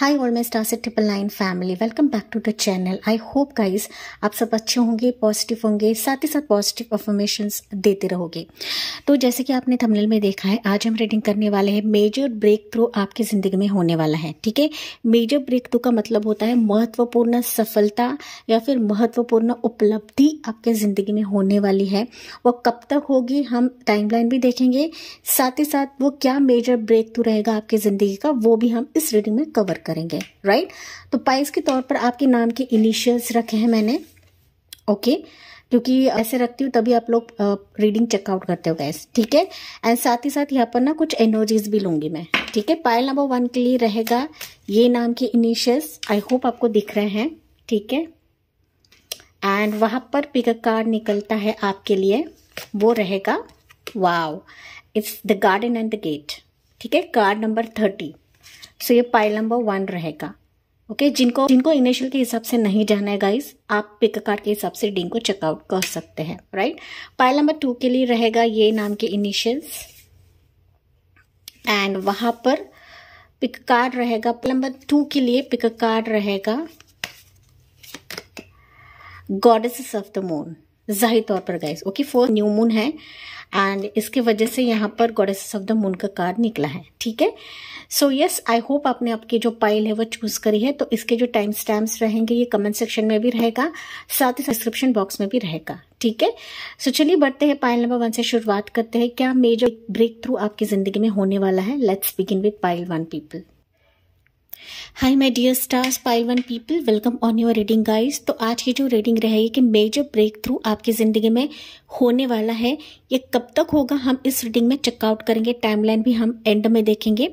High और मैं star से triple nine family welcome back to the channel I hope guys आप सब अच्छे होंगे पॉजिटिव होंगे साथ ही साथ पॉजिटिव परफॉर्मेशन देते रहोगे तो जैसे कि आपने थमनल में देखा है आज हम रीडिंग करने वाले हैं मेजर ब्रेक थ्रू आपकी ज़िंदगी में होने वाला है ठीक है मेजर ब्रेक थ्रू का मतलब होता है महत्वपूर्ण सफलता या फिर महत्वपूर्ण उपलब्धि आपके ज़िंदगी में होने वाली है वो कब तक होगी हम टाइमलाइन भी देखेंगे साथ ही साथ वो क्या मेजर ब्रेक थ्रू रहेगा आपकी ज़िंदगी का वो भी हम इस रीडिंग में कवर करेंगे राइट तो पाइस के तौर पर आपके नाम के इनिशियल्स रखे हैं मैंने ओके क्योंकि ऐसे रखती हूँ तभी आप लोग रीडिंग चेकआउट करते हो गैस ठीक है एंड साथ ही साथ यहाँ पर ना कुछ एनर्जीज भी लूंगी मैं ठीक है पायल नंबर वन के लिए रहेगा ये नाम के इनिशियल्स आई होप आपको दिख रहे हैं ठीक है एंड वहां पर पिक कार्ड निकलता है आपके लिए वो रहेगा wow it's the garden and the gate ठीक है कार्ड नंबर थर्टी सो ये पाइल नंबर वन रहेगा ओके okay, जिनको जिनको इनिशियल के हिसाब से नहीं जाना है गाइस आप पिक कार्ड के हिसाब से डिंग को चेकआउट कर सकते हैं राइट पाइल नंबर टू के लिए रहेगा ये नाम के इनिशियल्स एंड वहां पर पिक कार्ड रहेगा पाइल नंबर टू के लिए पिक कार्ड रहेगा गॉडेस ऑफ द मून जाहिर तौर पर guys okay for new moon है एंड इसके वजह से यहाँ पर गॉडेस ऑफ द मून का कार्ड निकला है ठीक है सो यस आई होप आपने आपकी जो पाइल है वो चूज करी है तो इसके जो टाइम स्टैम्प्स रहेंगे ये कमेंट सेक्शन में भी रहेगा साथ ही डिस्क्रिप्शन बॉक्स में भी रहेगा ठीक है सो चलिए बढ़ते हैं पाइल नंबर वन से शुरुआत करते हैं क्या मेजर ब्रेक थ्रू आपकी जिंदगी में होने वाला है let's begin with pile one people hi my dear stars pile one people welcome on your reading guys तो आज की जो रीडिंग रहेगी कि मेजर ब्रेक थ्रू आपकी ज़िंदगी में होने वाला है ये कब तक होगा हम इस रीडिंग में चेकआउट करेंगे टाइमलाइन भी हम एंड में देखेंगे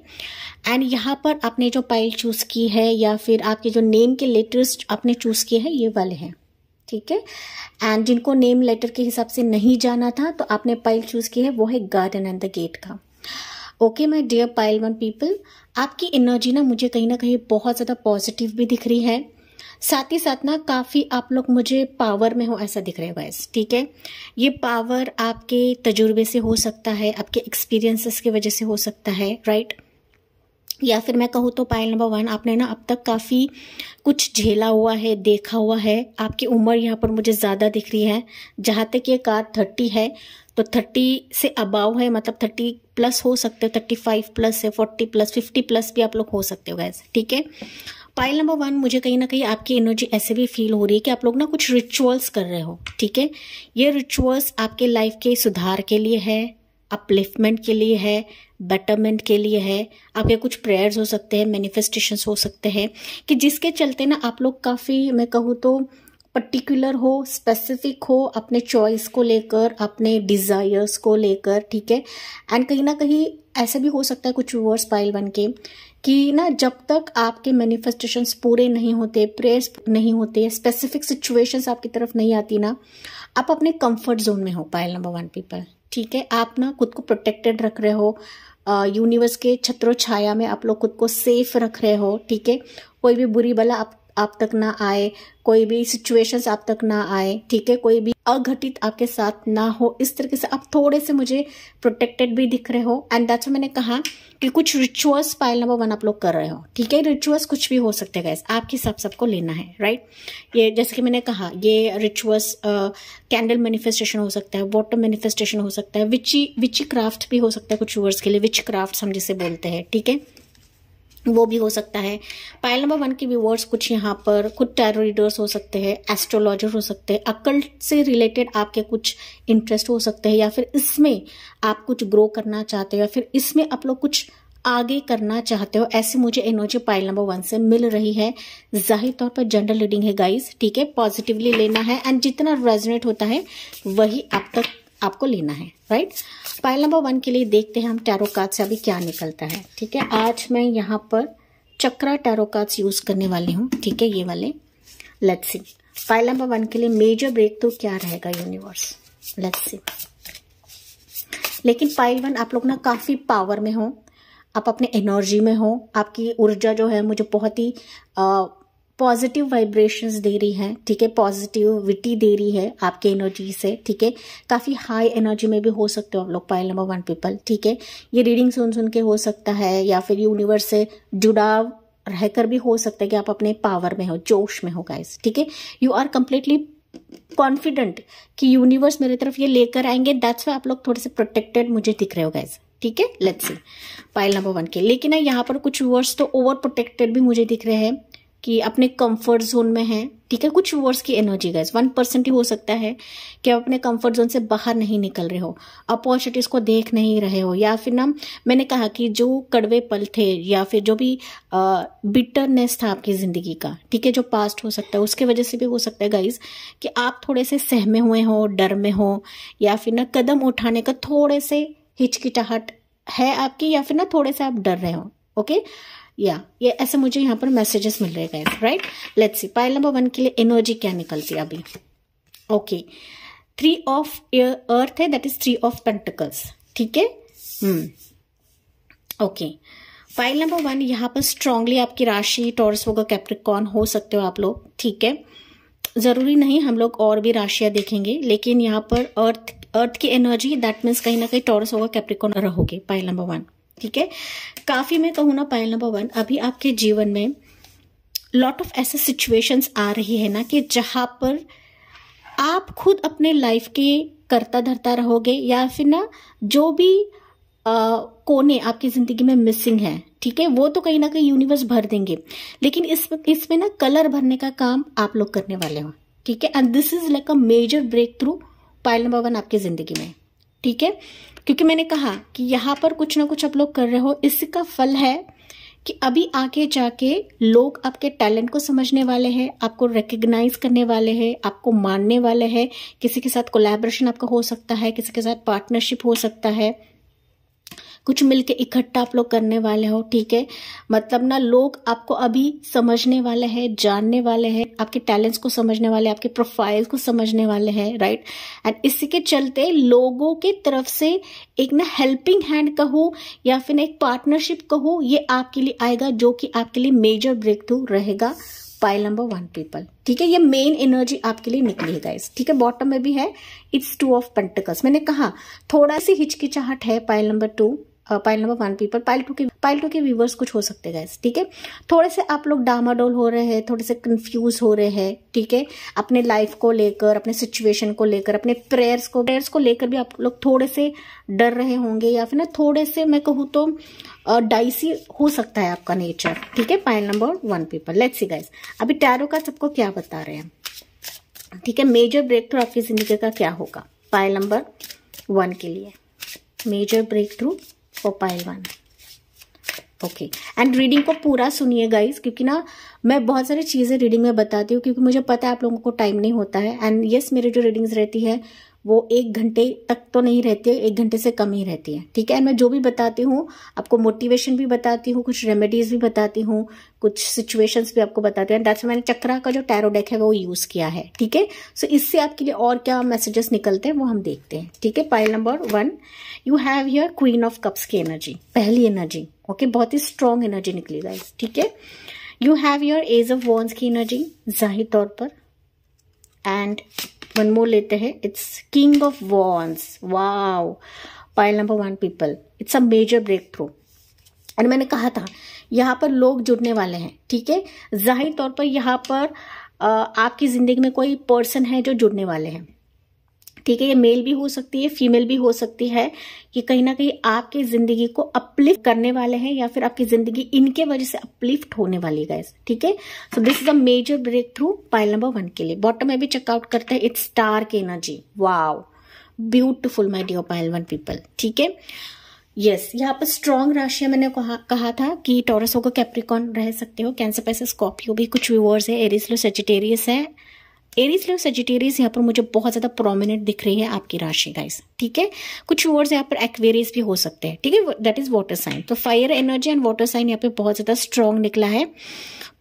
एंड यहाँ पर आपने जो पाइल चूज़ की है या फिर आपके जो नेम के लेटर्स आपने चूज़ किए हैं ये वाले हैं ठीक है एंड जिनको नेम लेटर के हिसाब से नहीं जाना था तो आपने पाइल चूज़ की है वो है गार्डन एंड द गेट का okay my dear pile one people आपकी एनर्जी ना मुझे कहीं ना कहीं बहुत ज़्यादा पॉजिटिव भी दिख रही है साथ ही साथ ना काफ़ी आप लोग मुझे पावर में हो ऐसा दिख रहा है गाइस ठीक है ये पावर आपके तजुर्बे से हो सकता है आपके एक्सपीरियंसेस की वजह से हो सकता है राइट या फिर मैं कहूँ तो पायल नंबर वन आपने ना अब तक काफ़ी कुछ झेला हुआ है देखा हुआ है आपकी उम्र यहाँ पर मुझे ज़्यादा दिख रही है जहाँ तक ये कार थर्टी है तो थर्टी से अबाव है मतलब थर्टी प्लस हो सकते हो थर्टी फाइव प्लस है फोर्टी प्लस फिफ्टी प्लस भी आप लोग हो सकते हो गैस ठीक है पाइल नंबर वन मुझे कहीं ना कहीं आपकी एनर्जी ऐसे भी फील हो रही है कि आप लोग ना कुछ रिचुअल्स कर रहे हो ठीक है ये रिचुअल्स आपके लाइफ के सुधार के लिए है अपलिफ्टमेंट के लिए है बेटरमेंट के लिए है आपके कुछ प्रेयर्स हो सकते हैं मैनिफेस्टेशंस हो सकते हैं कि जिसके चलते ना आप लोग काफ़ी मैं कहूँ तो पर्टिकुलर हो स्पेसिफिक हो अपने चॉइस को लेकर अपने डिज़ायर्स को लेकर ठीक है एंड कहीं ना कहीं ऐसा भी हो सकता है कुछ वर्स पाइल बन के कि ना जब तक आपके मैनिफेस्टेशंस पूरे नहीं होते प्रेयर्स नहीं होते स्पेसिफिक सिचुएशंस आपकी तरफ नहीं आती ना आप अपने कंफर्ट जोन में हो पायल नंबर वन पीपल ठीक है आप ना खुद को प्रोटेक्टेड रख रहे हो यूनिवर्स के छत्रों छाया में आप लोग खुद को सेफ रख रहे हो ठीक है कोई भी बुरी बला आप आप तक ना आए कोई भी सिचुएशंस आप तक ना आए ठीक है कोई भी अघटित आपके साथ ना हो इस तरीके से आप थोड़े से मुझे प्रोटेक्टेड भी दिख रहे हो एंड दैट्स मैंने कहा कि कुछ रिचुअल्स पाइल नंबर वन आप लोग कर रहे हो ठीक है रिचुअल्स कुछ भी हो सकते हैं गैस आपके हिसाब सबको लेना है राइट ये जैसे कि मैंने कहा ये रिचुअल्स कैंडल मैनिफेस्टेशन हो सकता है वाटर मैनिफेस्टेशन हो सकता है विची विची क्राफ्ट भी हो सकता है कुछ वर्ड्स के लिए विच क्राफ्ट हम जिसे बोलते हैं ठीक है वो भी हो सकता है पायल नंबर वन के व्यूवर्स कुछ यहाँ पर कुछ टैरो रीडर्स हो सकते हैं एस्ट्रोलॉजर हो सकते हैं अकल्ट से रिलेटेड आपके कुछ इंटरेस्ट हो सकते हैं या फिर इसमें आप कुछ ग्रो करना चाहते हो या फिर इसमें आप लोग कुछ आगे करना चाहते हो ऐसी मुझे एनर्जी पाइल नंबर वन से मिल रही है जाहिर तौर पर जनरल रीडिंग है गाइस ठीक है पॉजिटिवली लेना है एंड जितना रेजोनेट होता है वही आप तक आपको लेना है राइट पाइल नंबर वन के लिए देखते हैं हम टैरो कार्ड से अभी क्या निकलता है ठीक है आज मैं यहाँ पर चक्रा टैरो कार्ड्स यूज़ करने वाली हूँ ठीक है ये वाले let's see pile number one के लिए मेजर ब्रेक तो क्या रहेगा यूनिवर्स लेट्स सी लेकिन पाइल वन आप लोग ना काफ़ी पावर में हो आप अपने एनर्जी में हो आपकी ऊर्जा जो है मुझे बहुत ही पॉजिटिव वाइब्रेशंस दे रही है ठीक है पॉजिटिविटी दे रही है आपके एनर्जी से ठीक है काफ़ी हाई एनर्जी में भी हो सकते हो आप लोग पायल नंबर वन पीपल ठीक है ये रीडिंग सुन सुन के हो सकता है या फिर यूनिवर्स से जुड़ा रहकर भी हो सकता है कि आप अपने पावर में हो जोश में हो गाइस ठीक है यू आर कंप्लीटली कॉन्फिडेंट कि यूनिवर्स मेरे तरफ ये लेकर आएंगे दैट्स वे आप लोग थोड़े से प्रोटेक्टेड मुझे दिख रहे हो गाइज ठीक है let's see pile number one के लेकिन यहाँ पर कुछ व्यूअर्स तो ओवर प्रोटेक्टेड भी मुझे दिख रहे हैं कि अपने कंफर्ट जोन में हैं ठीक है कुछ वर्ड्स की एनर्जी गाइज वन परसेंट ही हो सकता है कि आप अपने कंफर्ट जोन से बाहर नहीं निकल रहे हो अपॉर्चुनिटीज़ को देख नहीं रहे हो या फिर ना मैंने कहा कि जो कड़वे पल थे या फिर जो भी बिटरनेस था आपकी ज़िंदगी का ठीक है जो पास्ट हो सकता है उसके वजह से भी हो सकता है गाइज कि आप थोड़े से सहमे हुए हों डर में हो या फिर ना कदम उठाने का थोड़े से हिचकिचाहट है आपकी या फिर ना थोड़े से आप डर रहे हो ओके या ये ऐसे मुझे यहाँ पर मैसेजेस मिल रहे गए right let's see pile number one के लिए एनर्जी क्या निकलती है अभी ओके थ्री ऑफ अर्थ है that is three of pentacles ठीक है ओके फाइल नंबर वन यहाँ पर स्ट्रांगली आपकी राशि टॉर्स होगा कैप्रिकॉन हो सकते हो आप लोग ठीक है ज़रूरी नहीं हम लोग और भी राशियां देखेंगे लेकिन यहाँ पर अर्थ अर्थ की एनर्जी दैट मीन्स कहीं ना कहीं टॉर्स होगा कैप्रिकॉन रहोगे पाइल नंबर वन ठीक है काफ़ी मैं कहूँ ना पायल नंबर वन अभी आपके जीवन में लॉट ऑफ ऐसे सिचुएशंस आ रही है ना कि जहां पर आप खुद अपने लाइफ के करता धरता रहोगे या फिर ना जो भी आ, कोने आपकी ज़िंदगी में मिसिंग है ठीक है वो तो कहीं ना कहीं यूनिवर्स भर देंगे लेकिन इस इसमें ना कलर भरने का काम आप लोग करने वाले हो ठीक है and this is like a major breakthrough pile number one आपकी ज़िंदगी में ठीक है क्योंकि मैंने कहा कि यहाँ पर कुछ ना कुछ आप लोग कर रहे हो इसका फल है कि अभी आगे जाके लोग आपके टैलेंट को समझने वाले हैं आपको रिकग्नाइज करने वाले हैं आपको मानने वाले हैं किसी के साथ कोलैबोरेशन आपका हो सकता है किसी के साथ पार्टनरशिप हो सकता है कुछ मिलके इकट्ठा आप लोग करने वाले हो ठीक है मतलब ना लोग आपको अभी समझने वाले हैं जानने वाले हैं आपके टैलेंट्स को समझने वाले आपके प्रोफाइल को समझने वाले हैं राइट एंड इसी के चलते लोगों के तरफ से एक ना हेल्पिंग हैंड कहो या फिर एक पार्टनरशिप कहो ये आपके लिए आएगा जो कि आपके लिए मेजर ब्रेक थ्रू रहेगा पाइल नंबर वन पीपल ठीक है ये मेन एनर्जी आपके लिए निकली गाइस ठीक है बॉटम में भी है इट्स टू ऑफ पेंटिकल्स मैंने कहा थोड़ा सी हिचकिचाहट है pile number two pile number one people pile two के पाइल टू के व्यूवर्स कुछ हो सकते गए ठीक है थोड़े से आप लोग डामाडोल हो रहे हैं थोड़े से कंफ्यूज हो रहे हैं ठीक है अपने लाइफ को लेकर अपने सिचुएशन को लेकर अपने प्रेयर्स को प्रेयर्स को लेकर भी आप लोग थोड़े से डर रहे होंगे या फिर ना थोड़े से मैं कहूँ तो डाइसी हो सकता है आपका नेचर ठीक है pile number one people let's see guys अभी टैरो का सबको क्या बता रहे हैं ठीक है मेजर ब्रेक थ्रू आपकी जिंदगी का क्या होगा पाइल नंबर वन के लिए मेजर ब्रेक थ्रू प्रोपाइल वन ओके एंड रीडिंग को पूरा सुनिए गाइज क्योंकि ना मैं बहुत सारी चीज़ें रीडिंग में बताती हूँ क्योंकि मुझे पता है आप लोगों को टाइम नहीं होता है एंड यस yes, मेरी जो रीडिंग्स रहती है वो एक घंटे तक तो नहीं रहती है एक घंटे से कम ही रहती है ठीक है मैं जो भी बताती हूँ आपको मोटिवेशन भी बताती हूँ कुछ रेमेडीज भी बताती हूँ कुछ सिचुएशंस भी आपको बताती हूँ दैट्स मैंने चक्रा का जो टैरोडेक है वो यूज़ किया है ठीक है सो इससे आपके लिए और क्या मैसेजेस निकलते हैं वो हम देखते हैं ठीक है pile number one you have your queen of cups की एनर्जी पहली एनर्जी ओके बहुत ही स्ट्रॉन्ग एनर्जी निकली गाइस ठीक है you have your ace of wands की एनर्जी जाहिर तौर पर एंड वन मोर लेते हैं it's king of wands wow pile number one people it's a major breakthrough और मैंने कहा था यहाँ पर लोग जुड़ने वाले हैं ठीक है जाहिर तौर पर यहाँ पर आपकी ज़िंदगी में कोई पर्सन है जो जुड़ने वाले हैं ठीक है ये मेल भी हो सकती है फीमेल भी हो सकती है कि कहीं ना कहीं आपकी जिंदगी को अपलिफ्ट करने वाले हैं या फिर आपकी जिंदगी इनके वजह से अपलिफ्ट होने वाली गैस ठीक है so this is a major breakthrough pile number one के लिए बॉटम में भी चेकआउट करते हैं इट्स स्टार की energy wow beautiful my dear pile one people ठीक है यस yes, यहाँ पर स्ट्रांग राशियां मैंने कहा, कहा था कि टोरसो को कैप्रिकॉन रह सकते हो कैंसर पैसे स्कॉर्पियो भी कुछ व्यूवर्स है लो सेजिटेरियस है एरीज लो सजिटेरियस यहाँ पर मुझे बहुत ज़्यादा प्रोमिनेंट दिख रही है आपकी राशि गाइस ठीक है कुछ वर्ड्स यहाँ पर एक्वेरियस भी हो सकते हैं ठीक है दैट इज वाटर साइन तो fire energy and water sign यहाँ पे बहुत ज़्यादा स्ट्रॉन्ग निकला है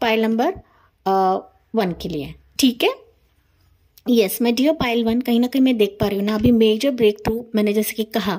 पायल नंबर वन के लिए ठीक है yes yes, my dear pile one कहीं ना कहीं मैं देख पा रही हूँ ना अभी मेजर ब्रेक थ्रू मैंने जैसे कि कहा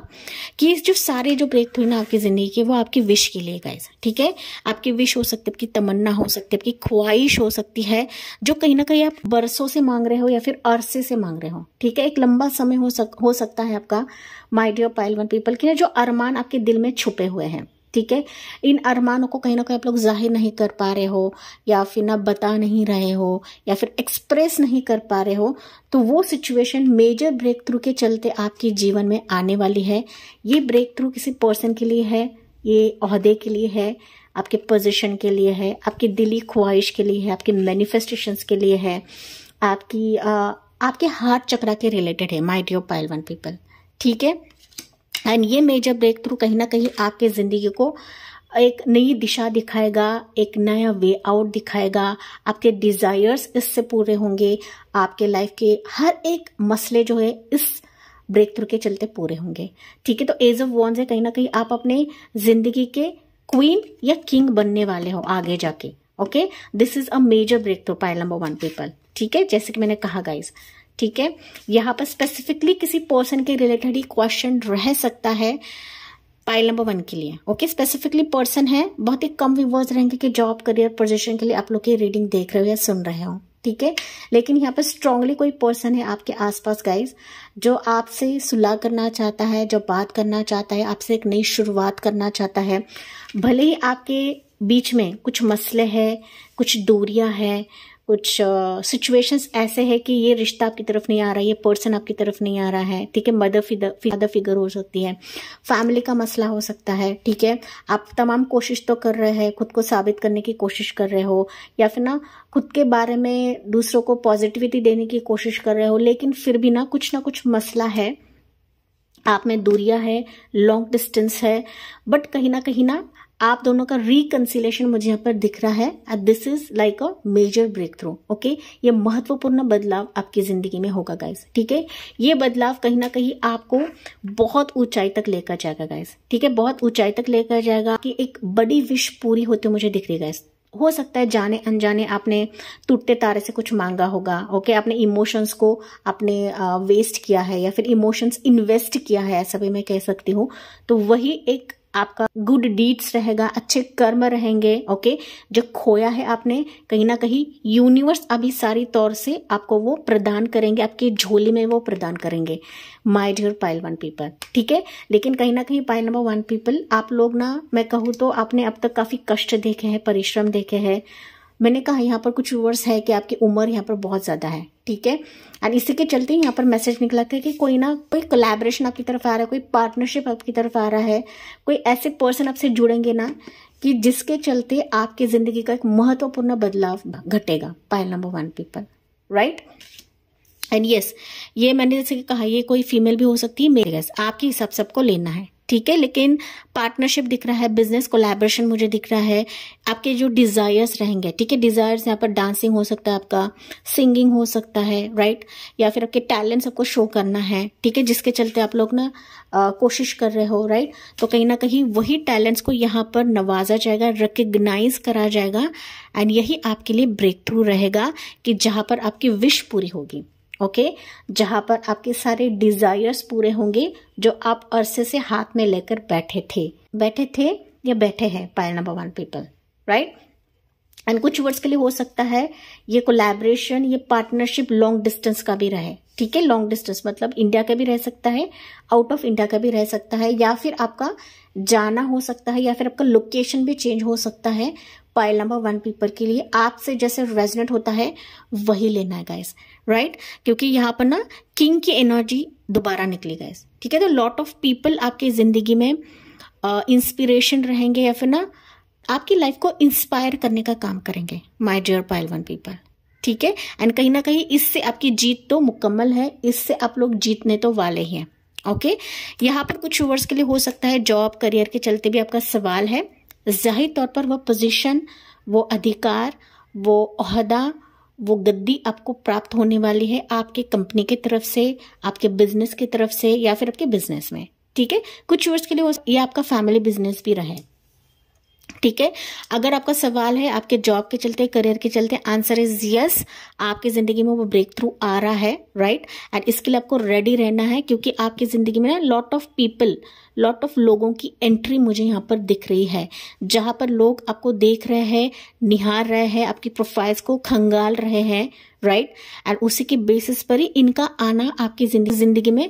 कि जो सारे जो ब्रेक थ्रू ना आपकी ज़िंदगी के वो आपकी विश के लिए गए ठीक है आपकी विश हो सकती है आपकी तमन्ना हो सकती है आपकी ख्वाहिश हो सकती है जो कहीं ना कहीं आप बरसों से मांग रहे हो या फिर अरसे से मांग रहे हो ठीक है एक लंबा समय हो सक हो सकता है आपका my dear pile one people के जो अरमान आपके दिल में छुपे हुए हैं ठीक है इन अरमानों को कहीं ना कहीं आप लोग जाहिर नहीं कर पा रहे हो या फिर ना बता नहीं रहे हो या फिर एक्सप्रेस नहीं कर पा रहे हो तो वो सिचुएशन मेजर ब्रेक थ्रू के चलते आपके जीवन में आने वाली है ये ब्रेक थ्रू किसी पर्सन के लिए है ये अहदे के लिए है आपके पोजीशन के लिए है आपकी दिली ख्वाहिश के लिए है आपके मैनिफेस्टेशंस के लिए है आपकी आ, आपके हार्ट चक्रा के रिलेटेड है my dear pile one people ठीक है एंड ये मेजर ब्रेक थ्रू कहीं ना कहीं आपके ज़िंदगी को एक नई दिशा दिखाएगा एक नया वे आउट दिखाएगा आपके डिज़ायर्स इससे पूरे होंगे आपके लाइफ के हर एक मसले जो है इस ब्रेक थ्रू के चलते पूरे होंगे ठीक है तो एज ऑफ वॉन्स है कहीं ना कहीं आप अपने जिंदगी के क्वीन या किंग बनने वाले हो आगे जाके okay this is a major breakthrough pile number one people ठीक है जैसे कि मैंने कहा गाइज ठीक है यहाँ पर स्पेसिफिकली किसी पर्सन के रिलेटेड ही क्वेश्चन रह सकता है पाइल नंबर वन के लिए ओके स्पेसिफिकली पर्सन है बहुत ही कम व्यूवर्स रहेंगे कि जॉब करियर पोजिशन के लिए आप लोग की रीडिंग देख रहे हो या सुन रहे हो ठीक है लेकिन यहाँ पर स्ट्रांगली कोई पर्सन है आपके आसपास गाइस जो आपसे सुलह करना चाहता है जो बात करना चाहता है आपसे एक नई शुरुआत करना चाहता है भले ही आपके बीच में कुछ मसले हैं कुछ दूरियां हैं कुछ सिचुएशंस uh, ऐसे हैं कि ये रिश्ता आपकी तरफ नहीं आ रहा है ये पर्सन आपकी तरफ नहीं आ रहा है ठीक है मदर मदर फिगर हो सकती है फैमिली का मसला हो सकता है ठीक है आप तमाम कोशिश तो कर रहे हैं खुद को साबित करने की कोशिश कर रहे हो या फिर ना खुद के बारे में दूसरों को पॉजिटिविटी देने की कोशिश कर रहे हो लेकिन फिर भी ना कुछ ना कुछ मसला है आप में दूरिया है लॉन्ग डिस्टेंस है बट कहीं ना कहीं ना आप दोनों का रिकन्सिलेशन मुझे यहाँ पर दिख रहा है and this is like a major breakthrough okay ये महत्वपूर्ण बदलाव आपकी जिंदगी में होगा गाइस ठीक है ये बदलाव कहीं ना कहीं आपको बहुत ऊंचाई तक लेकर जाएगा गाइस ठीक है बहुत ऊंचाई तक लेकर जाएगा कि एक बड़ी विश पूरी होते मुझे दिख रही गाइस हो सकता है जाने अनजाने आपने टूटते तारे से कुछ मांगा होगा ओके आपने इमोशंस को आपने वेस्ट किया है या फिर इमोशंस इन्वेस्ट किया है ऐसा भी मैं कह सकती हूँ तो वही एक आपका गुड डीड्स रहेगा अच्छे कर्म रहेंगे ओके जो खोया है आपने कहीं ना कहीं यूनिवर्स अभी सारी तौर से आपको वो प्रदान करेंगे आपकी झोली में वो प्रदान करेंगे my dear pile one people ठीक है लेकिन कहीं ना कहीं पाइल नंबर वन पीपल आप लोग ना मैं कहूँ तो आपने अब तक काफी कष्ट देखे हैं परिश्रम देखे हैं मैंने कहा यहाँ पर कुछ व्यूअर्स है कि आपकी उम्र यहाँ पर बहुत ज़्यादा है ठीक है एंड इसी के चलते यहाँ पर मैसेज निकला था कि कोई ना कोई कोलेब्रेशन आपकी तरफ आ रहा है कोई पार्टनरशिप आपकी तरफ आ रहा है कोई ऐसे पर्सन आपसे जुड़ेंगे ना कि जिसके चलते आपकी ज़िंदगी का एक महत्वपूर्ण बदलाव घटेगा pile number one people right and yes ये मैंने जैसे कहा ये कोई फीमेल भी हो सकती है मेरे आपके हिसाब सबको लेना है ठीक है लेकिन पार्टनरशिप दिख रहा है बिजनेस कोलैबोरेशन मुझे दिख रहा है आपके जो डिज़ायर्स रहेंगे ठीक है डिज़ायर्स यहाँ पर डांसिंग हो सकता है आपका सिंगिंग हो सकता है राइट या फिर आपके टैलेंट्स आपको शो करना है ठीक है जिसके चलते आप लोग ना आ, कोशिश कर रहे हो राइट तो कहीं ना कहीं वही टैलेंट्स को यहाँ पर नवाजा जाएगा रिकग्नाइज करा जाएगा एंड यही आपके लिए ब्रेक थ्रू रहेगा कि जहाँ पर आपकी विश पूरी होगी ओके जहां पर आपके सारे डिजायर्स पूरे होंगे जो आप अरसे से हाथ में लेकर बैठे थे बैठे थे या बैठे हैं pile number one people right and कुछ वर्ड्स के लिए हो सकता है ये कोलैबोरेशन ये पार्टनरशिप लॉन्ग डिस्टेंस का भी रहे ठीक है लॉन्ग डिस्टेंस मतलब इंडिया का भी रह सकता है आउट ऑफ इंडिया का भी रह सकता है या फिर आपका जाना हो सकता है या फिर आपका लोकेशन भी चेंज हो सकता है पाइल नंबर वन पेपर के लिए आपसे जैसे रेजनेट होता है वही लेना है गाइस राइट right? क्योंकि यहाँ पर ना किंग की एनर्जी दोबारा निकली गाइस ठीक है तो लॉट ऑफ पीपल आपकी जिंदगी में इंस्पिरेशन रहेंगे या फिर ना आपकी लाइफ को इंस्पायर करने का काम करेंगे my dear pile one people ठीक है एंड कहीं ना कहीं इससे आपकी जीत तो मुकम्मल है इससे आप लोग जीतने तो वाले ही हैं ओके यहाँ पर कुछ व्यूवर्स के लिए हो सकता है जॉब करियर के चलते भी आपका सवाल है जाहिर तौर पर वो पोजीशन वो अधिकार वो अहदा वो गद्दी आपको प्राप्त होने वाली है आपके कंपनी की तरफ से आपके बिजनेस की तरफ से या फिर आपके बिजनेस में ठीक है कुछ वर्ष के लिए ये आपका फैमिली बिजनेस भी रहे ठीक है अगर आपका सवाल है आपके जॉब के चलते करियर के चलते आंसर इज यस आपकी ज़िंदगी में वो ब्रेक थ्रू आ रहा है राइट एंड इसके लिए आपको रेडी रहना है क्योंकि आपकी ज़िंदगी में ना lot of people lot of लोगों की एंट्री मुझे यहाँ पर दिख रही है जहाँ पर लोग आपको देख रहे हैं निहार रहे हैं आपकी प्रोफाइल्स को खंगाल रहे हैं राइट एंड उसी के बेसिस पर ही इनका आना आपकी जिंदगी में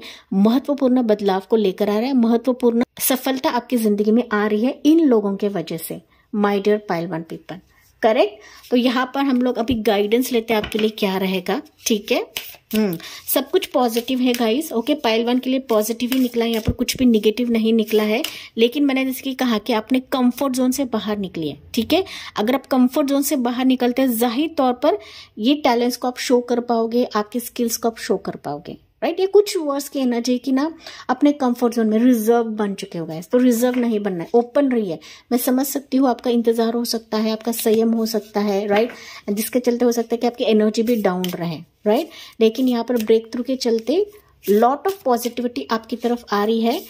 महत्वपूर्ण बदलाव को लेकर आ रहा है महत्वपूर्ण सफलता आपकी जिंदगी में आ रही है इन लोगों के वजह से my dear one people correct तो यहाँ पर हम लोग अभी गाइडेंस लेते हैं आपके लिए क्या रहेगा ठीक है हम्म सब कुछ पॉजिटिव है गाइस ओके पाइल वन के लिए पॉजिटिव ही निकला है यहाँ पर कुछ भी निगेटिव नहीं निकला है लेकिन मैंने जैसे कि कहा कि आपने कंफर्ट जोन से बाहर निकली है ठीक है अगर आप कंफर्ट जोन से बाहर निकलते हैं जाहिर तौर पर ये टैलेंट्स को आप शो कर पाओगे आपके स्किल्स को आप शो कर पाओगे राइट ये कुछ वर्ड्स कहना चाहिए कि ना अपने कंफर्ट जोन में रिजर्व बन चुके हो गए तो रिजर्व नहीं बनना है ओपन है मैं समझ सकती हूँ आपका इंतजार हो सकता है आपका संयम हो सकता है राइट जिसके चलते हो सकता है कि आपकी एनर्जी भी डाउन रहे राइट लेकिन यहाँ पर ब्रेक थ्रू के चलते लॉट ऑफ पॉजिटिविटी आपकी तरफ आ रही है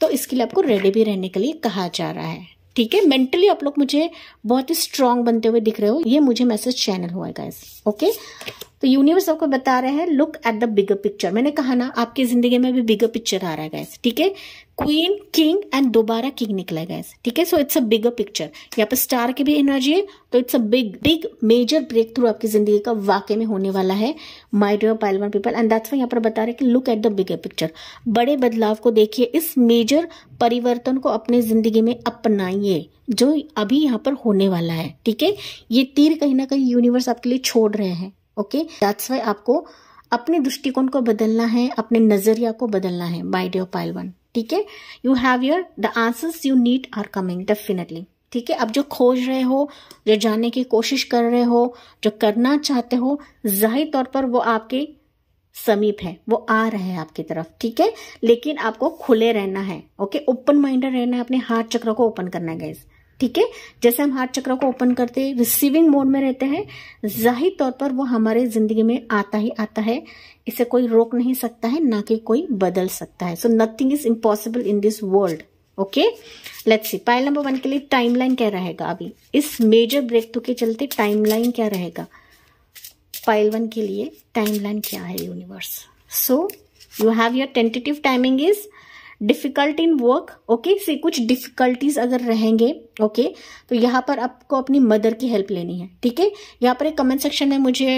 तो इसके लिए आपको रेडी भी रहने के लिए कहा जा रहा है ठीक है मेंटली आप लोग मुझे बहुत ही स्ट्रांग बनते हुए दिख रहे हो ये मुझे मैसेज चैनल हुआ है गाइस ओके तो यूनिवर्स आपको बता रहे हैं look at the bigger picture मैंने कहा ना आपकी जिंदगी में भी बिगर पिक्चर आ रहा है गैस ठीक है क्वीन किंग एंड दोबारा किंग निकला गैस ठीक है so it's a bigger picture यहाँ पर स्टार की भी एनर्जी है तो it's a big big major breakthrough आपकी जिंदगी का वाकई में होने वाला है my dear pile one people and that's यहाँ पर बता रहे कि look at the bigger picture बड़े बदलाव को देखिए इस मेजर परिवर्तन को अपने जिंदगी में अपनाइए जो अभी यहाँ पर होने वाला है ठीक है ये तीर कहीं ना कहीं यूनिवर्स आपके लिए छोड़ रहे हैं ओके दैट्स वाई आपको अपने दृष्टिकोण को बदलना है अपने नजरिया को बदलना है बाय डियर पाइल वन ठीक है you have your the answers you need are coming definitely ठीक है अब जो खोज रहे हो जो जानने की कोशिश कर रहे हो जो करना चाहते हो जाहिर तौर पर वो आपके समीप है वो आ रहे हैं आपकी तरफ ठीक है लेकिन आपको खुले रहना है ओके ओपन माइंडेड रहना है अपने हार्ट चक्र को ओपन करना है गैस ठीक है जैसे हम हार्ट चक्र को ओपन करते हैं रिसीविंग मोड में रहते हैं जाहिर तौर पर वो हमारे जिंदगी में आता ही आता है इसे कोई रोक नहीं सकता है ना कि कोई बदल सकता है so nothing is impossible in this world okay let's see Payal number one के लिए टाइमलाइन क्या रहेगा अभी इस मेजर ब्रेक थ्रू के चलते टाइमलाइन क्या रहेगा पायल वन के लिए टाइमलाइन क्या है universe so you have your tentative timing is difficult in work okay से कुछ डिफिकल्टीज अगर रहेंगे ओके okay, तो यहाँ पर आपको अपनी मदर की हेल्प लेनी है ठीक है यहाँ पर एक कमेंट सेक्शन में मुझे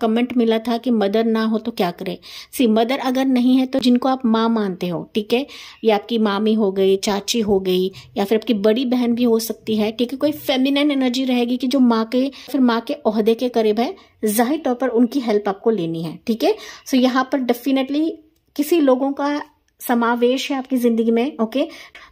कमेंट मिला था कि मदर ना हो तो क्या करें सी मदर अगर नहीं है तो जिनको आप माँ मानते हो ठीक है या आपकी मामी हो गई चाची हो गई या फिर आपकी बड़ी बहन भी हो सकती है ठीक है कोई फेमिनन एनर्जी रहेगी कि जो माँ के फिर माँ के अहदे के करीब है जाहिर तौर पर उनकी हेल्प आपको लेनी है ठीक है सो यहाँ पर डेफिनेटली किसी लोगों का समावेश है आपकी जिंदगी में ओके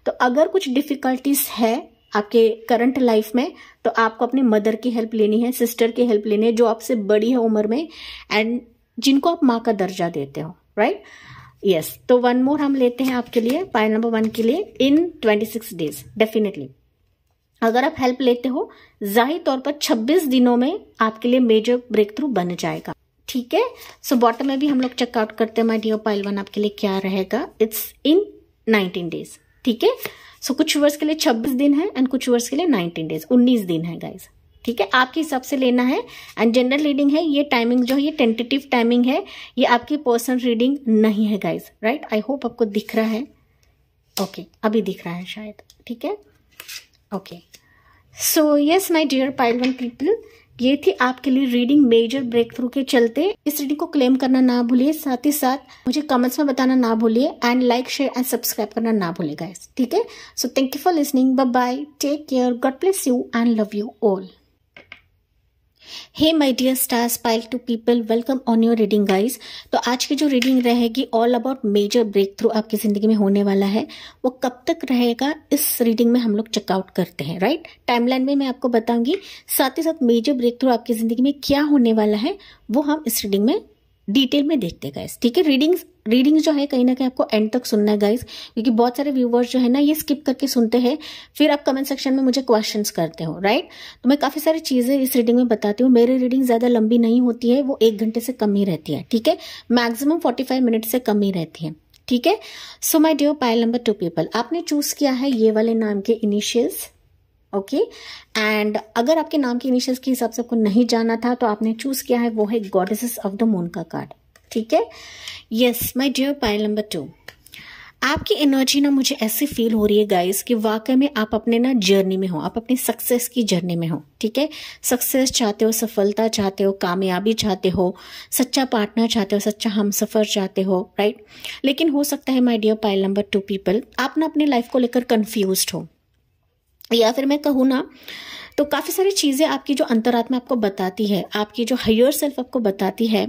तो अगर कुछ डिफिकल्टीज है आपके करंट लाइफ में तो आपको अपने मदर की हेल्प लेनी है सिस्टर की हेल्प लेनी है जो आपसे बड़ी है उम्र में एंड जिनको आप माँ का दर्जा देते हो राइट यस yes. तो वन मोर हम लेते हैं आपके लिए पायल नंबर वन के लिए in twenty six days definitely अगर आप हेल्प लेते हो जाहिर तौर पर छब्बीस दिनों में आपके लिए मेजर ब्रेक थ्रू बन जाएगा ठीक है सो बॉटम में भी हम लोग चेकआउट करते हैं माई डियो पाइल वन आपके लिए क्या रहेगा इट्स इन नाइनटीन डेज ठीक है सो कुछ वर्ष के लिए छब्बीस दिन है एंड कुछ वर्ष के लिए नाइनटीन डेज उन्नीस दिन है गाइज ठीक है आपके हिसाब से लेना है एंड जनरल रीडिंग है ये टाइमिंग जो है ये टेंटेटिव टाइमिंग है ये आपकी पर्सनल रीडिंग नहीं है गाइज राइट आई होप आपको दिख रहा है ओके okay, अभी दिख रहा है शायद ठीक है okay so yes my dear pile one people ये थी आपके लिए रीडिंग मेजर ब्रेक थ्रू के चलते इस रीडिंग को क्लेम करना ना भूलिए साथ ही साथ मुझे कमेंट्स में बताना ना भूलिए and like share and subscribe करना ना गाइस ठीक है so thank you for listening bye bye take care God bless you and love you all hey my dear stars pile two people welcome on your reading guys तो आज की जो reading रहेगी all about major breakthrough आपकी ज़िंदगी में होने वाला है वो कब तक रहेगा इस रीडिंग में हम लोग चेकआउट करते हैं राइट टाइमलाइन में मैं आपको बताऊंगी साथ ही साथ मेजर ब्रेक थ्रू आपकी ज़िंदगी में क्या होने वाला है वो हम इस रीडिंग में डिटेल में देखते गाइस ठीक है रीडिंग्स रीडिंग्स जो है कहीं ना कहीं आपको एंड तक सुनना है गाइस क्योंकि बहुत सारे व्यूवर्स जो है ना ये स्किप करके सुनते हैं फिर आप कमेंट सेक्शन में मुझे क्वेश्चन करते हो राइट तो मैं काफ़ी सारी चीज़ें इस रीडिंग में बताती हूँ मेरी रीडिंग ज़्यादा लंबी नहीं होती है वो एक घंटे से कम ही रहती है ठीक है मैक्सिमम फोर्टी फाइव मिनट से कम ही रहती है ठीक है so my dear Payal number two people आपने चूज किया है ये वाले नाम के इनिशियल्स ओके okay? एंड अगर आपके नाम के इनिशियल्स के हिसाब से आपको नहीं जाना था तो आपने चूज किया है वो है गॉडेस ऑफ द मून का कार्ड ठीक है yes my dear Payal number two आपकी एनर्जी ना मुझे ऐसी फील हो रही है गाइस कि वाकई में आप अपने ना जर्नी में हो आप अपनी सक्सेस की जर्नी में हो ठीक है सक्सेस चाहते हो सफलता चाहते हो कामयाबी चाहते हो सच्चा पार्टनर चाहते हो सच्चा हम सफ़र चाहते हो राइट लेकिन हो सकता है my dear Payal number two people आप ना अपने लाइफ को लेकर कन्फ्यूज हो या फिर मैं कहूँ ना तो काफ़ी सारी चीज़ें आपकी जो अंतरात्मा आपको बताती है आपकी जो हायर सेल्फ आपको बताती है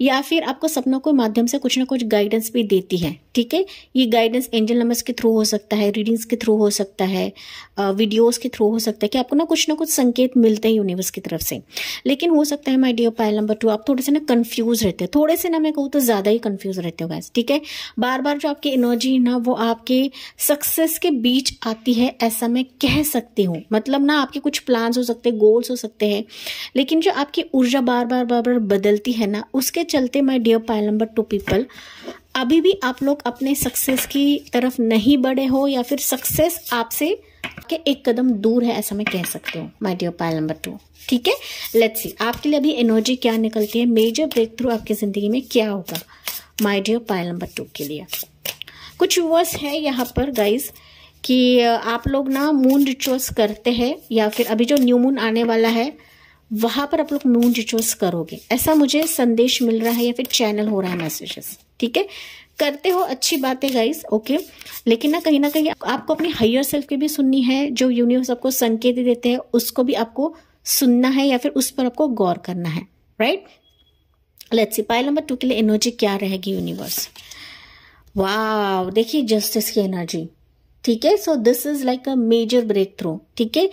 या फिर आपको सपनों के माध्यम से कुछ ना कुछ गाइडेंस भी देती है ठीक है ये गाइडेंस एंजल नंबर्स के थ्रू हो सकता है रीडिंग्स के थ्रू हो सकता है वीडियोस के थ्रू हो सकता है कि आपको ना कुछ ना कुछ संकेत मिलते हैं यूनिवर्स की तरफ से लेकिन हो सकता है my dear Payal number two आप थोड़े से ना कन्फ्यूज रहते हैं थोड़े से ना मैं कहूँ तो ज़्यादा ही कन्फ्यूज रहते हो गैस ठीक है बार बार जो आपकी एनर्जी ना वो आपके सक्सेस के बीच आती है ऐसा मैं कह सकती हूँ मतलब ना आपके कुछ प्लान्स हो सकते हैं गोल्स हो सकते हैं लेकिन जो आपकी ऊर्जा बार बार बार बार बदलती है ना उसके चलते my dear Payal number two people अभी भी आप लोग अपने सक्सेस की तरफ नहीं बढ़े हो या फिर सक्सेस आपसे के एक कदम दूर है ऐसा मैं कह सकती हूँ my dear Payal number two ठीक है लेट्स सी आपके लिए अभी एनर्जी क्या निकलती है मेजर ब्रेक थ्रू आपकी ज़िंदगी में क्या होगा my dear Payal number two के लिए कुछ व्यूवर्स है यहाँ पर गाइज कि आप लोग ना मून रिचुअल्स करते हैं या फिर अभी जो न्यू मून आने वाला है वहाँ पर आप लोग मून रिचुअल्स करोगे ऐसा मुझे संदेश मिल रहा है या फिर चैनल हो रहा है मैसेजेस ठीक है करते हो अच्छी बात है गाइस ओके लेकिन ना कहीं ना कहीं आपको अपनी हायर सेल्फ की भी सुननी है जो यूनिवर्स आपको संकेत देते हैं उसको भी आपको सुनना है या फिर उस पर आपको गौर करना है right let's see pile number two के लिए एनर्जी क्या रहेगी यूनिवर्स वाह देखिए जस्टिस की एनर्जी ठीक है so this is like a major breakthrough ठीक है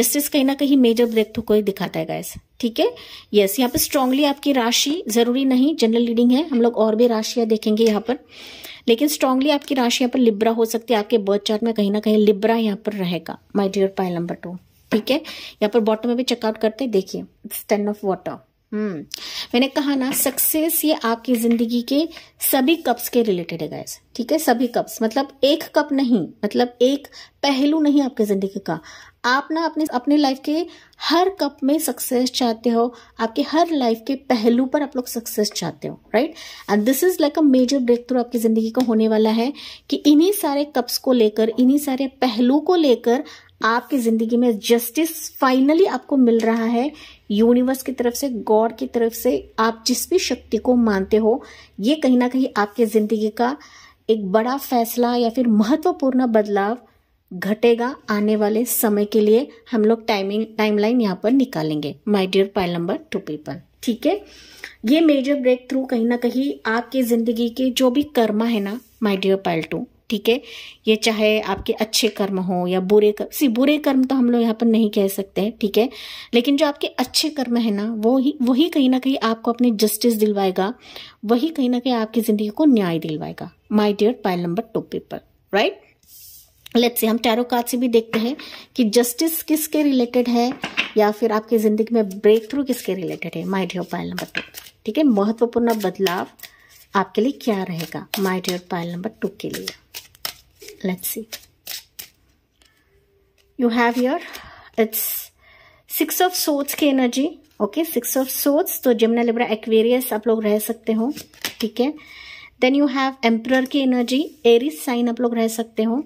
जस्टिस कहीं ना कहीं मेजर ब्रेक थ्रू को ही दिखाता है गाइस ठीक है यस यहाँ पे स्ट्रांगली आपकी राशि जरूरी नहीं जनरल रीडिंग है हम लोग और भी राशियां देखेंगे यहाँ पर लेकिन स्ट्रांगली आपकी राशि यहाँ पर लिब्रा हो सकती है आपके बर्थ चार्ट में कहीं ना कहीं लिब्रा यहाँ पर रहेगा my dear pile number two ठीक है यहाँ पर बॉटम में भी चेकआउट करते देखिए स्टैंड ऑफ वाटर हम्म मैंने कहा ना सक्सेस ये आपकी जिंदगी के सभी कप्स के रिलेटेड है गाइस ठीक है सभी कप्स मतलब एक कप नहीं मतलब एक पहलू नहीं आपके जिंदगी का आप ना अपने अपने लाइफ के हर कप में सक्सेस चाहते हो आपके हर लाइफ के पहलू पर आप लोग सक्सेस चाहते हो right and this is like a major breakthrough आपकी जिंदगी का होने वाला है कि इन्हीं सारे कप्स को लेकर इन्हीं सारे पहलू को लेकर आपकी जिंदगी में जस्टिस फाइनली आपको मिल रहा है यूनिवर्स की तरफ से गॉड की तरफ से आप जिस भी शक्ति को मानते हो ये कहीं ना कहीं आपकी जिंदगी का एक बड़ा फैसला या फिर महत्वपूर्ण बदलाव घटेगा आने वाले समय के लिए हम लोग टाइमिंग टाइमलाइन यहाँ पर निकालेंगे my dear pile number two people ठीक है ये मेजर ब्रेक थ्रू कहीं ना कहीं आपकी जिंदगी के जो भी कर्मा है ना माय डियर पाइल टू ठीक है ये चाहे आपके अच्छे कर्म हो या बुरे कर्म सी बुरे कर्म तो हम लोग यहाँ पर नहीं कह सकते हैं ठीक है लेकिन जो आपके अच्छे कर्म है ना वो ही वही कहीं ना कहीं आपको अपने जस्टिस दिलवाएगा वही कहीं ना कहीं आपकी ज़िंदगी को न्याय दिलवाएगा my dear pile number two people right let's see हम टैरो कार्ड से भी देखते हैं कि जस्टिस किसके रिलेटेड है या फिर आपकी ज़िंदगी में ब्रेक थ्रू किसके रिलेटेड है my dear pile number two ठीक है महत्वपूर्ण बदलाव आपके लिए क्या रहेगा my dear pile number two के लिए let's see you have here it's six of swords की energy okay six of swords तो जमुना लिब्रा एक्वेरियस आप लोग रह सकते हो ठीक है देन यू हैव एम्प्रर की एनर्जी एरिस साइन आप लोग रह सकते हो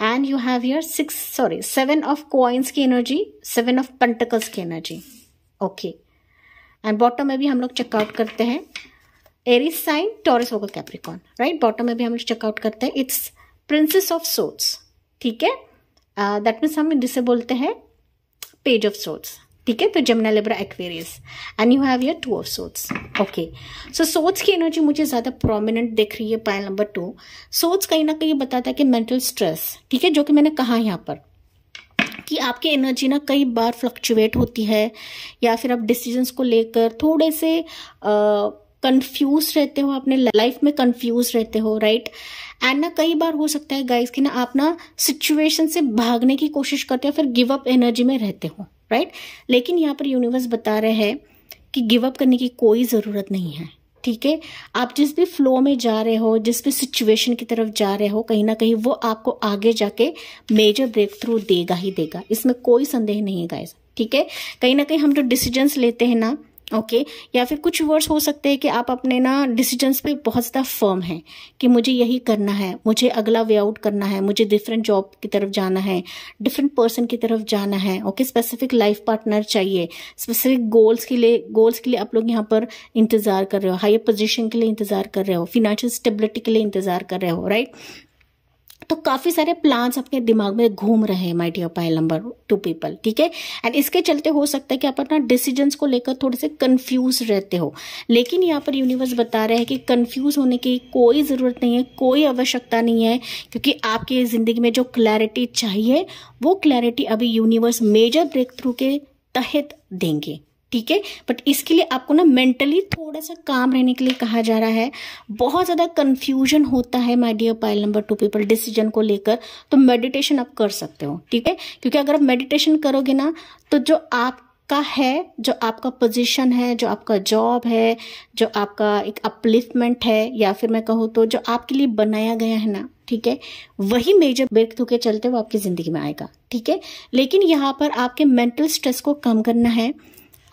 and you have here six sorry seven of coins की एनर्जी सेवन ऑफ पेंटिकल्स की एनर्जी ओके एंड बॉटम में भी हम लोग चेकआउट करते हैं एरिस साइन टॉरस होगा कैप्रिकॉन राइट बॉटम में भी हम चेकआउट करते हैं इट्स प्रिंसेस ऑफ सोट्स ठीक है दैट uh, मीन्स हम जिसे बोलते हैं पेज ऑफ सोट्स ठीक है तो जमुना Libra Aquarius and you have your two of swords okay so swords की एनर्जी मुझे ज़्यादा प्रोमिनेंट दिख रही है पायल नंबर टू सोट्स कहीं ना कहीं बताता है कि मेंटल स्ट्रेस ठीक है जो कि मैंने कहा यहाँ पर कि आपकी एनर्जी ना कई बार फ्लक्चुएट होती है या फिर आप डिसीजंस को लेकर थोड़े से आ, uh, कंफ्यूज रहते हो अपने लाइफ में कंफ्यूज रहते हो राइट एंड ना कई बार हो सकता है गाइस कि ना आप ना सिचुएशन से भागने की कोशिश करते हो फिर गिव अप एनर्जी में रहते हो राइट लेकिन यहाँ पर यूनिवर्स बता रहे हैं कि गिव अप करने की कोई ज़रूरत नहीं है ठीक है आप जिस भी फ्लो में जा रहे हो जिस भी सिचुएशन की तरफ जा रहे हो कहीं ना कहीं वो आपको आगे जाके मेजर ब्रेक थ्रू देगा ही देगा इसमें कोई संदेह नहीं है गाइस ठीक है कहीं ना कहीं हम जो तो डिसीजंस लेते हैं ना ओके okay? या फिर कुछ वर्ड्स हो सकते हैं कि आप अपने ना डिसीजंस पे बहुत ज़्यादा फर्म हैं कि मुझे यही करना है मुझे अगला वे आउट करना है मुझे डिफरेंट जॉब की तरफ जाना है डिफरेंट पर्सन की तरफ जाना है ओके स्पेसिफिक लाइफ पार्टनर चाहिए स्पेसिफिक गोल्स के लिए गोल्स के लिए आप लोग यहाँ पर इंतज़ार कर रहे हो हाइयर पोजिशन के लिए इंतज़ार कर रहे हो फिनेंशियल स्टेबिलिटी के लिए इंतज़ार कर रहे हो राइट right? तो काफ़ी सारे प्लान्स अपने दिमाग में घूम रहे हैं my dear pile number two people ठीक है एंड इसके चलते हो सकता है कि आप अपना डिसीजंस को लेकर थोड़े से कंफ्यूज रहते हो लेकिन यहाँ पर यूनिवर्स बता रहे हैं कि कंफ्यूज होने की कोई ज़रूरत नहीं है कोई आवश्यकता नहीं है क्योंकि आपकी ज़िंदगी में जो क्लैरिटी चाहिए वो क्लैरिटी अभी यूनिवर्स मेजर ब्रेक थ्रू के तहत देंगे ठीक है बट इसके लिए आपको ना मेंटली थोड़ा सा काम रहने के लिए कहा जा रहा है बहुत ज़्यादा कन्फ्यूजन होता है my dear pile number two people decision को लेकर तो मेडिटेशन आप कर सकते हो ठीक है क्योंकि अगर आप मेडिटेशन करोगे ना तो जो आप का है जो आपका पोजीशन है जो आपका जॉब है जो आपका एक अपलिफ्टमेंट है या फिर मैं कहूँ तो जो आपके लिए बनाया गया है ना ठीक है वही मेजर ब्रेक थ्रू के चलते वो आपकी ज़िंदगी में आएगा ठीक है लेकिन यहाँ पर आपके मेंटल स्ट्रेस को कम करना है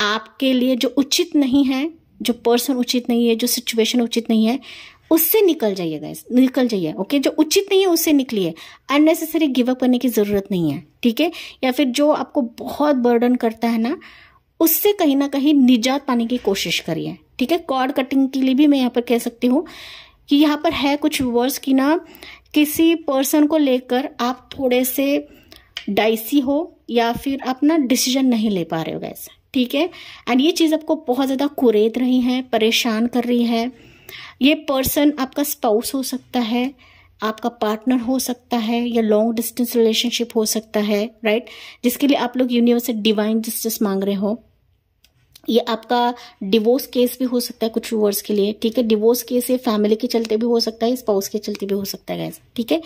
आपके लिए जो उचित नहीं है जो पर्सन उचित नहीं है जो सिचुएशन उचित नहीं है उससे निकल जाइए गाइस निकल जाइए ओके जो उचित नहीं है उससे निकलिए अननेसेसरी गिव अप करने की ज़रूरत नहीं है ठीक है या फिर जो आपको बहुत बर्डन करता है ना उससे कहीं ना कहीं निजात पाने की कोशिश करिए ठीक है कॉर्ड कटिंग के लिए भी मैं यहाँ पर कह सकती हूँ कि यहाँ पर है कुछ वर्ड्स की ना किसी पर्सन को लेकर आप थोड़े से डाइसी हो या फिर आप ना डिसीजन नहीं ले पा रहे हो गैस ठीक है एंड ये चीज़ आपको बहुत ज़्यादा कुरेद रही है परेशान कर रही है ये पर्सन आपका स्पाउस हो सकता है आपका पार्टनर हो सकता है या लॉन्ग डिस्टेंस रिलेशनशिप हो सकता है राइट right? जिसके लिए आप लोग यूनिवर्स से डिवाइन जस्टिस मांग रहे हो ये आपका डिवोर्स केस भी हो सकता है कुछ व्यूअर्स के लिए ठीक है डिवोर्स केस ये फैमिली के चलते भी हो सकता है स्पाउस के चलते भी हो सकता है गैस ठीक है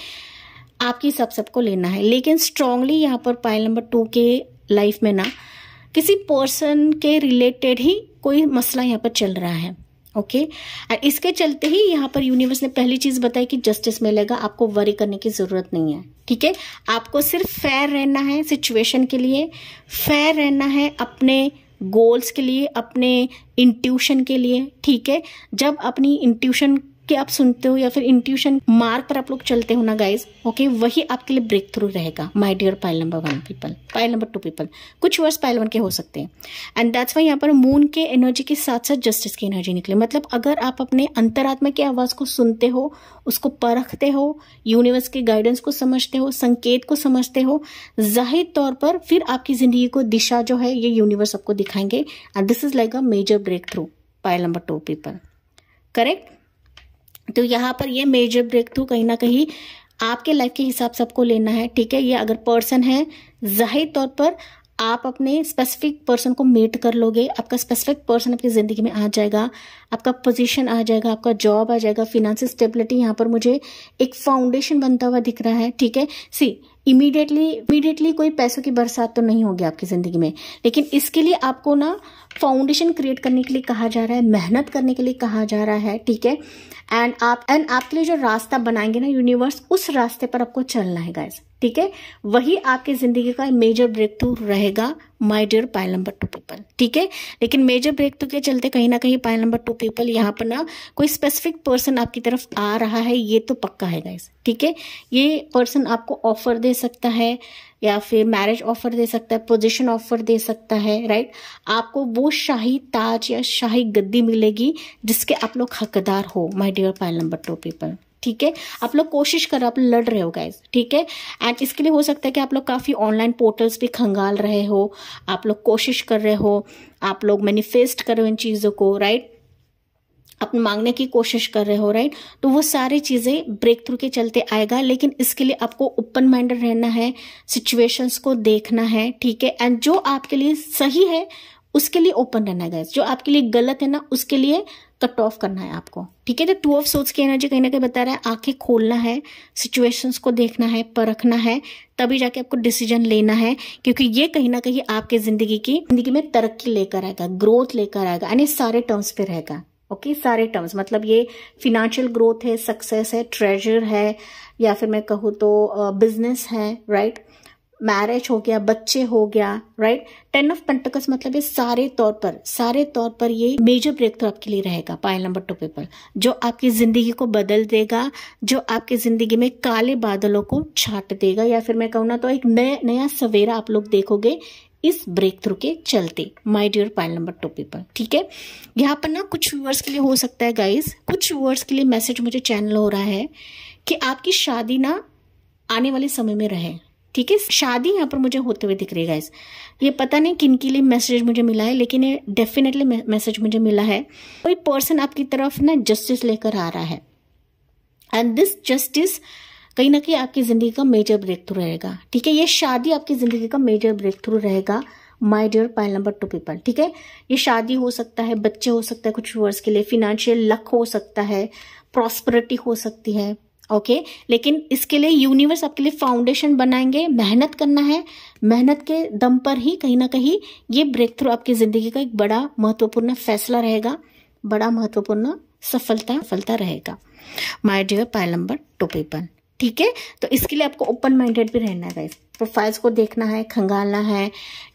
आपकी सब सबको लेना है लेकिन स्ट्रांगली यहाँ पर पाइल नंबर टू के लाइफ में ना किसी पर्सन के रिलेटेड ही कोई मसला यहाँ पर चल रहा है ओके okay? इसके चलते ही यहाँ पर यूनिवर्स ने पहली चीज बताई कि जस्टिस मिलेगा आपको वरी करने की जरूरत नहीं है ठीक है आपको सिर्फ फेयर रहना है सिचुएशन के लिए फेयर रहना है अपने गोल्स के लिए अपने इंट्यूशन के लिए ठीक है जब अपनी इंट्यूशन कि आप सुनते हो या फिर इंट्यूशन मार्ग पर आप लोग चलते हो ना गाइज ओके वही आपके लिए ब्रेक थ्रू रहेगा my dear pile number one people pile number two people कुछ वर्ष पाइल वन के हो सकते हैं एंड दैट्स वाई यहाँ पर मून के एनर्जी के साथ साथ जस्टिस की एनर्जी निकले मतलब अगर आप अपने अंतरात्मा की आवाज़ को सुनते हो उसको परखते हो यूनिवर्स के गाइडेंस को समझते हो संकेत को समझते हो जाहिर तौर पर फिर आपकी ज़िंदगी को दिशा जो है ये यूनिवर्स आपको दिखाएंगे and this is like a major breakthrough pile number two people correct तो यहाँ पर ये मेजर ब्रेक थ्रू कहीं ना कहीं आपके लाइफ के हिसाब सबको लेना है ठीक है ये अगर पर्सन है जाहिर तौर पर आप अपने स्पेसिफिक पर्सन को मीट कर लोगे आपका स्पेसिफिक पर्सन आपकी ज़िंदगी में आ जाएगा आपका पोजीशन आ जाएगा आपका जॉब आ जाएगा फिनेंशियल स्टेबिलिटी यहाँ पर मुझे एक फाउंडेशन बनता हुआ दिख रहा है ठीक है सी इमीडिएटली इमीडिएटली कोई पैसों की बरसात तो नहीं होगी आपकी ज़िंदगी में लेकिन इसके लिए आपको ना फाउंडेशन क्रिएट करने के लिए कहा जा रहा है मेहनत करने के लिए कहा जा रहा है ठीक है एंड आप एंड आपके लिए जो रास्ता बनाएंगे ना यूनिवर्स उस रास्ते पर आपको चलना है गाइज ठीक है वही आपकी जिंदगी का मेजर ब्रेक थ्रू रहेगा my dear pile number two people ठीक है लेकिन मेजर ब्रेक थ्रू के चलते कहीं ना कहीं पाइल नंबर टू पीपल यहाँ पर ना कोई स्पेसिफिक पर्सन आपकी तरफ आ रहा है ये तो पक्का है गाइज ठीक है ये पर्सन आपको ऑफर दे सकता है या फिर मैरिज ऑफर दे सकता है पोजीशन ऑफर दे सकता है राइट आपको वो शाही ताज या शाही गद्दी मिलेगी जिसके आप लोग हकदार हो my dear Payal number two people ठीक है आप लोग कोशिश करो आप लड़ रहे हो गाइज ठीक है एंड इसके लिए हो सकता है कि आप लोग काफ़ी ऑनलाइन पोर्टल्स भी खंगाल रहे हो आप लोग कोशिश कर रहे हो आप लोग मैनिफेस्ट करो इन चीज़ों को राइट अपने मांगने की कोशिश कर रहे हो राइट तो वो सारी चीज़ें ब्रेक थ्रू के चलते आएगा लेकिन इसके लिए आपको ओपन माइंडेड रहना है सिचुएशंस को देखना है ठीक है एंड जो आपके लिए सही है उसके लिए ओपन रहना है जो आपके लिए गलत है ना उसके लिए कट ऑफ करना है आपको ठीक है तो टू ऑफ सोच की एनर्जी कहीं ना कहीं बता रहा है आंखें खोलना है सिचुएशंस को देखना है परखना है तभी जाके आपको डिसीजन लेना है क्योंकि ये कहीं ना कहीं आपके जिंदगी की जिंदगी में तरक्की लेकर आएगा ग्रोथ लेकर आएगा यानी सारे टर्म्स पे रहेगा ओके okay, सारे टर्म्स मतलब ये फिनेंशियल ग्रोथ है सक्सेस है ट्रेजर है या फिर मैं कहूँ तो बिजनेस है राइट right? मैरिज हो गया बच्चे हो गया राइट टेन ऑफ पेंटकस मतलब ये सारे तौर पर सारे तौर पर ये मेजर ब्रेक तो आपके लिए रहेगा पायल नंबर टू पेपर जो आपकी जिंदगी को बदल देगा जो आपकी जिंदगी में काले बादलों को छाट देगा या फिर मैं कहूँ ना तो एक नया नया सवेरा आप लोग देखोगे इस ब्रेक थ्रू के चलते my dear pile number two people ठीक है यहाँ पर ना कुछ व्यूअर्स के लिए हो सकता है गाइज कुछ व्यूअर्स के लिए मैसेज मुझे चैनल हो रहा है कि आपकी शादी ना आने वाले समय में रहे ठीक है शादी यहाँ पर मुझे होते हुए दिख रही है गाइस ये पता नहीं किन के लिए मैसेज मुझे मिला है लेकिन ये डेफिनेटली मैसेज मुझे मिला है कोई पर्सन आपकी तरफ ना जस्टिस लेकर आ रहा है एंड दिस जस्टिस कहीं ना कहीं आपकी ज़िंदगी का मेजर ब्रेक थ्रू रहेगा ठीक है ये शादी आपकी ज़िंदगी का मेजर ब्रेक थ्रू रहेगा my dear pile number two people ठीक है ये शादी हो सकता है बच्चे हो सकता है कुछ वर्ष के लिए फिनेंशियल लक हो सकता है प्रॉस्परिटी हो सकती है ओके okay? लेकिन इसके लिए यूनिवर्स आपके लिए फाउंडेशन बनाएंगे मेहनत करना है मेहनत के दम पर ही कहीं ना कहीं ये ब्रेक थ्रू आपकी ज़िंदगी का एक बड़ा महत्वपूर्ण फैसला रहेगा बड़ा महत्वपूर्ण सफलता सफलता रहेगा my dear pile number two people ठीक है तो इसके लिए आपको ओपन माइंडेड भी रहना है गाइज प्रोफाइल्स को देखना है खंगालना है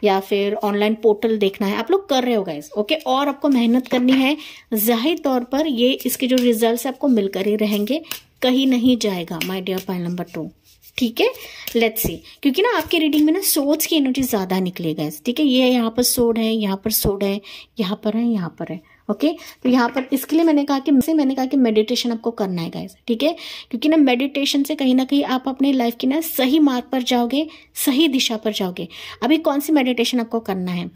या फिर ऑनलाइन पोर्टल देखना है आप लोग कर रहे हो गाइज ओके और आपको मेहनत करनी है जाहिर तौर पर ये इसके जो रिजल्ट आपको मिलकर ही रहेंगे कहीं नहीं जाएगा माई डियर पॉइंट नंबर टू ठीक है लेट्स सी क्योंकि ना आपकी रीडिंग में ना सोच की एनर्जी ज़्यादा निकलेगा ठीक है ये यहाँ पर सोड है यहाँ पर सोड है यहाँ पर है यहाँ पर है ओके तो यहाँ पर इसके लिए मैंने कहा कि से मैंने कहा कि मेडिटेशन आपको करना है गाइज ठीक है क्योंकि ना मेडिटेशन से कहीं ना कहीं आप अपने लाइफ की ना सही मार्ग पर जाओगे सही दिशा पर जाओगे अभी कौन सी मेडिटेशन आपको करना है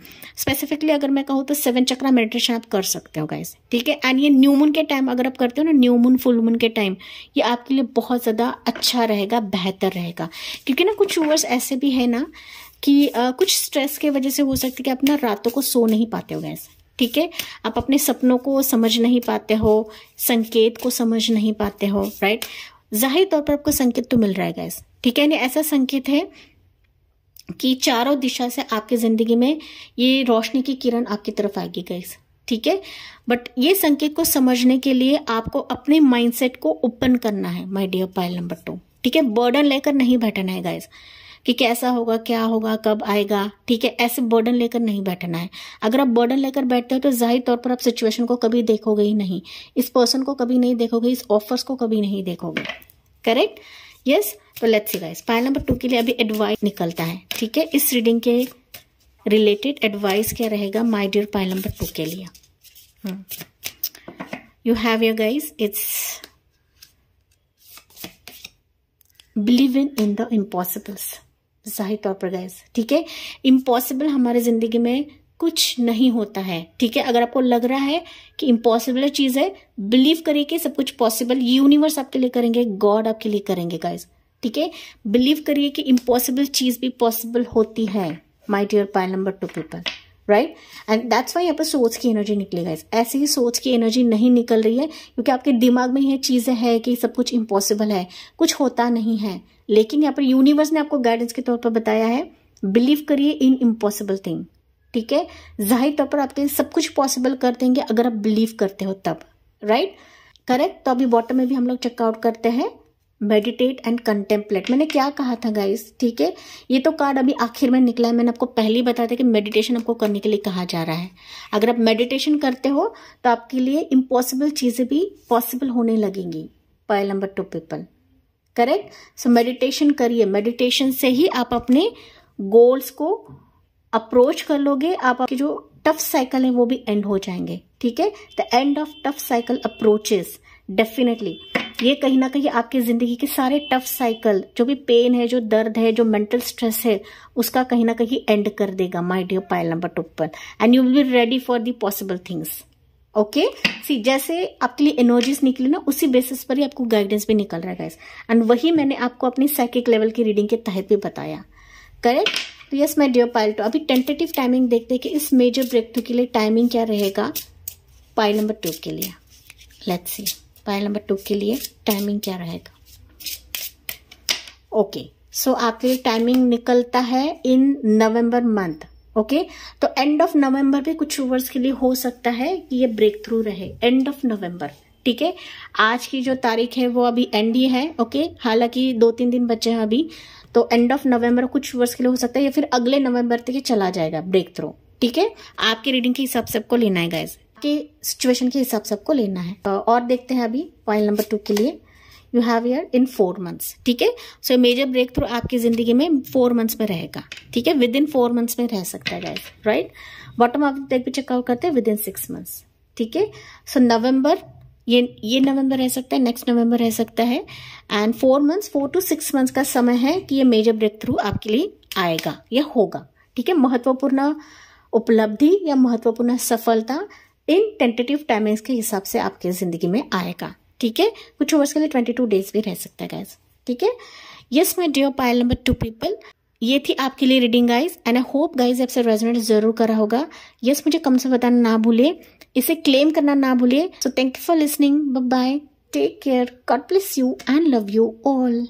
स्पेसिफिकली अगर मैं कहूँ तो सेवन चक्रा मेडिटेशन आप कर सकते हो गाइज ठीक है एंड ये न्यू मून के टाइम अगर आप करते हो ना न्यू मून फुल मून के टाइम ये आपके लिए बहुत ज़्यादा अच्छा रहेगा बेहतर रहेगा क्योंकि ना कुछ व्यूअर्स ऐसे भी है ना कि आ, कुछ स्ट्रेस के वजह से हो सकती है कि अपना रातों को सो नहीं पाते हो गैस ठीक है आप अपने सपनों को समझ नहीं पाते हो संकेत को समझ नहीं पाते हो राइट जाहिर तौर पर आपको संकेत तो मिल रहा है गैस ठीक है यानी ऐसा संकेत है कि चारों दिशा से आपकी ज़िंदगी में ये रोशनी की किरण आपकी तरफ आएगी गैस ठीक है बट ये संकेत को समझने के लिए आपको अपने माइंडसेट को ओपन करना है my dear Payal number two ठीक है बर्डन लेकर नहीं बैठना है गाइस कि कैसा होगा क्या होगा कब आएगा ठीक है ऐसे बर्डन लेकर नहीं बैठना है अगर आप बर्डन लेकर बैठते हो तो जाहिर तौर पर आप सिचुएशन को कभी देखोगे ही नहीं इस पर्सन को कभी नहीं देखोगे इस ऑफर्स को कभी नहीं देखोगे करेक्ट यस तो let's see guys pile number two के लिए अभी एडवाइस निकलता है ठीक है इस रीडिंग के रिलेटेड एडवाइस क्या रहेगा my dear Payal number two के लिए you have your guys it's believe in in the impossibles तौर पर गैस ठीक है इम्पॉसिबल हमारे जिंदगी में कुछ नहीं होता है ठीक है अगर आपको लग रहा है कि इम्पॉसिबल चीज है बिलीव करिए कि सब कुछ पॉसिबल यूनिवर्स आपके लिए करेंगे गॉड आपके लिए करेंगे गाइज ठीक है बिलीव करिए कि इम्पॉसिबल चीज भी पॉसिबल होती है my dear pile number two people right and that's why यहाँ पर सोच की एनर्जी निकलेगा ऐसे ही सोच की एनर्जी नहीं निकल रही है क्योंकि आपके दिमाग में ये चीज़ें हैं कि सब कुछ इम्पॉसिबल है कुछ होता नहीं है लेकिन यहाँ पर यूनिवर्स ने आपको गाइडेंस के तौर पर बताया है बिलीव करिए इन इम्पॉसिबल थिंग ठीक है जाहिर तौर पर आपके सब कुछ पॉसिबल कर देंगे अगर आप बिलीव करते हो तब राइट करेक्ट तो अभी बॉटम में भी हम लोग चेकआउट करते हैं मेडिटेट एंड कंटेम्पलेट मैंने क्या कहा था गाइस ठीक है ये तो कार्ड अभी आखिर में निकला है मैंने आपको पहले ही बताया था कि मेडिटेशन आपको करने के लिए कहा जा रहा है अगर आप मेडिटेशन करते हो तो आपके लिए इम्पॉसिबल चीज़ें भी पॉसिबल होने लगेंगी Payal number two people correct so meditation करिए मेडिटेशन से ही आप अपने गोल्स को अप्रोच कर लोगे आप आपके जो टफ साइकिल है वो भी एंड हो जाएंगे ठीक है the end of tough cycle approaches definitely ये कहीं ना कहीं आपकी ज़िंदगी के सारे टफ साइकिल जो भी पेन है जो दर्द है जो मेंटल स्ट्रेस है उसका कहीं ना कहीं एंड कर देगा my dear Payal number two पर and you will be ready for the possible things okay see जैसे आपके लिए एनर्जीज निकली ना उसी बेसिस पर ही आपको गाइडेंस भी निकल रहा है गाइस एंड वही मैंने आपको अपनी साइकिक लेवल की रीडिंग के तहत भी बताया करेक्ट तो yes my dear Payal two अभी टेंटेटिव टाइमिंग देखते हैं कि इस मेजर ब्रेक थ्रू के लिए टाइमिंग क्या रहेगा पायल नंबर टू के लिए let's see Payal number two के लिए टाइमिंग क्या रहेगा ओके सो आपके लिए टाइमिंग निकलता है इन नवंबर मंथ ओके तो एंड ऑफ नवंबर भी कुछ व्यूवर्स के लिए हो सकता है कि ये ब्रेक थ्रू रहे एंड ऑफ नवंबर ठीक है आज की जो तारीख है वो अभी एंड ही है ओके हालांकि दो तीन दिन बचे हैं अभी तो एंड ऑफ नवंबर कुछ वर्ष के लिए हो सकता है या फिर अगले नवंबर तक ये चला जाएगा ब्रेक थ्रू ठीक है आपकी रीडिंग के हिसाब से आपको लेना है गाइज आपके सिचुएशन के हिसाब से आपको लेना है और देखते हैं अभी पॉइंट नंबर टू के लिए you have year in four months ठीक है सो मेजर ब्रेक थ्रू आपकी ज़िंदगी में फोर मंथ्स में रहेगा ठीक है विद इन फोर मंथ्स में रह सकता है गाइज राइट बॉटम ऑफ देख भी चेकआउट करते हैं विद इन सिक्स मंथ्स ठीक है सो नवंबर ये ये नवंबर रह सकता है नेक्स्ट नवंबर रह सकता है and four months four to six months का समय है कि ये मेजर ब्रेक थ्रू आपके लिए आएगा या होगा ठीक है महत्वपूर्ण उपलब्धि या महत्वपूर्ण सफलता इन टेंटेटिव टाइमिंग्स के हिसाब से आपके ज़िंदगी में आएगा ठीक है कुछ ओवर्स के लिए ट्वेंटी टू डेज भी रह सकता है गैस ठीक है yes my dear Payal number two people ये थी आपके लिए reading guys and I hope guys आपसे रेजोनेट जरूर करा होगा यस yes, मुझे कम से बताना ना भूले इसे क्लेम करना ना भूले so thank you for listening bye take care God bless you and love you all